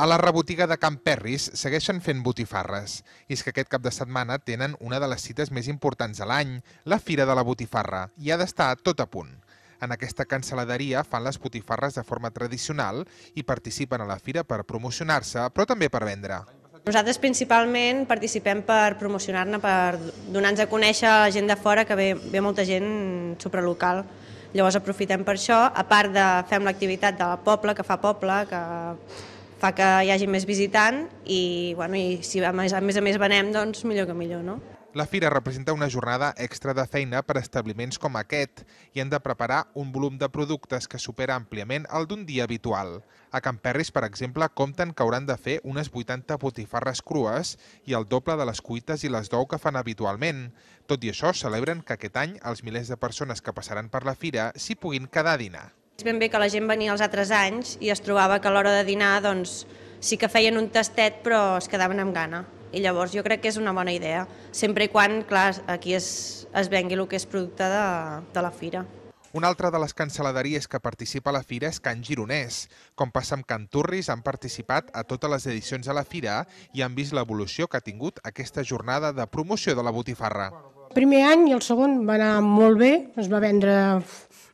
A la rebotiga de Camp Perris segueixen fent botifarres. I és que aquest cap de setmana tenen una de les cites més importants de l'any, la Fira de la Botifarra, i ha d'estar tot a punt. En aquesta canceladeria fan les botifarres de forma tradicional i participen a la fira per promocionar-se, però també per vendre. Nosaltres principalment participem per promocionar-ne, per donar-nos a conèixer a la gent de fora, que ve, ve molta gent supralocal. Llavors aprofitem per això, a part de fem l'activitat de la poble, que fa poble, que fa que hi hagi més visitant i, bueno, i si a més a més, a més venem, doncs millor que millor, no? La fira representa una jornada extra de feina per a establiments com aquest i han de preparar un volum de productes que supera àmpliament el d'un dia habitual. A Camperris, per exemple, compten que hauran de fer unes 80 botifarres crues i el doble de les cuites i les d'ou que fan habitualment. Tot i això, celebren que aquest any els milers de persones que passaran per la fira s'hi puguin quedar a dinar. És ben bé que la gent venia els altres anys i es trobava que a l'hora de dinar doncs, sí que feien un tastet però es quedaven amb gana. I llavors jo crec que és una bona idea, sempre i quan, clar, aquí es, es vengui el que és producte de, de la fira. Una altra de les canceladeries que participa a la fira és Can Gironès. Com passa amb Can Turris, han participat a totes les edicions de la fira i han vist l'evolució que ha tingut aquesta jornada de promoció de la botifarra. El primer any i el segon va anar molt bé, es va vendre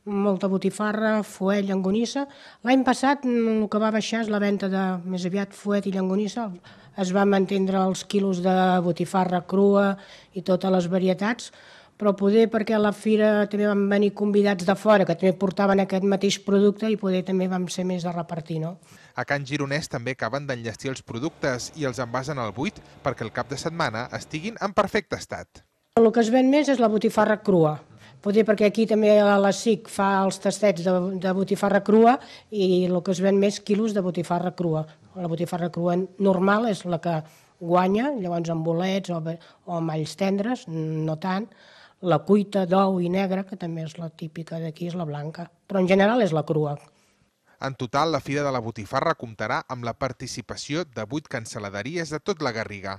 molta botifarra, fuet, llangonissa. L'any passat mm, el que va baixar és la venda de més aviat fuet i llangonissa. Es van mantindre els quilos de botifarra crua i totes les varietats, però poder perquè a la fira també van venir convidats de fora que també portaven aquest mateix producte i poder també vam ser més de repartir, no? A Can Gironès també acaben d'enllestir els productes i els envasen al buit perquè el cap de setmana estiguin en perfecte estat. El que es ven més és la botifarra crua, Potser perquè aquí també a la SIC fa els tastets de, de botifarra crua i el que es ven més quilos de botifarra crua. La botifarra crua normal és la que guanya, llavors amb bolets o, o amb alls tendres, no tant. La cuita d'ou i negra, que també és la típica d'aquí, és la blanca, però en general és la crua. En total, la Fira de la Botifarra comptarà amb la participació de vuit canceladeries de tot la Garriga.